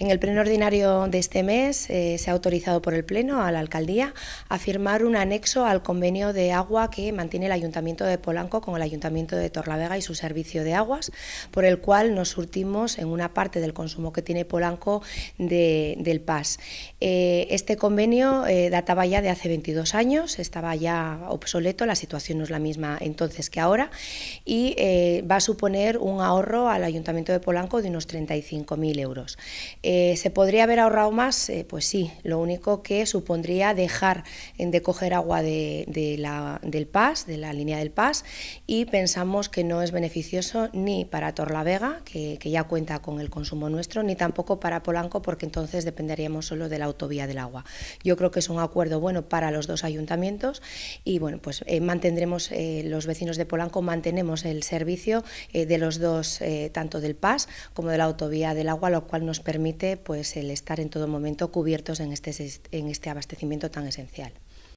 En el pleno ordinario de este mes eh, se ha autorizado por el Pleno a la Alcaldía a firmar un anexo al convenio de agua que mantiene el Ayuntamiento de Polanco con el Ayuntamiento de Torlavega y su servicio de aguas, por el cual nos surtimos en una parte del consumo que tiene Polanco del PAS. Eh, este convenio eh, databa ya de hace 22 años, estaba ya obsoleto, la situación no es la misma entonces que ahora y va a suponer un ahorro al Ayuntamiento de Polanco de unos 35.000 euros. Eh, ¿Se podría haber ahorrado más? Eh, pues sí, lo único que supondría dejar de coger agua de, la, del PAS, de la línea del PAS, y pensamos que no es beneficioso ni para Torlavega, que, que ya cuenta con el consumo nuestro, ni tampoco para Polanco, porque entonces dependeríamos solo de la autovía del agua. Yo creo que es un acuerdo bueno para los dos ayuntamientos y bueno, pues eh, mantendremos, los vecinos de Polanco mantenemos el servicio de los dos, tanto del PAS como de la autovía del agua, lo cual nos permite pues, el estar en todo momento cubiertos en este, este abastecimiento tan esencial.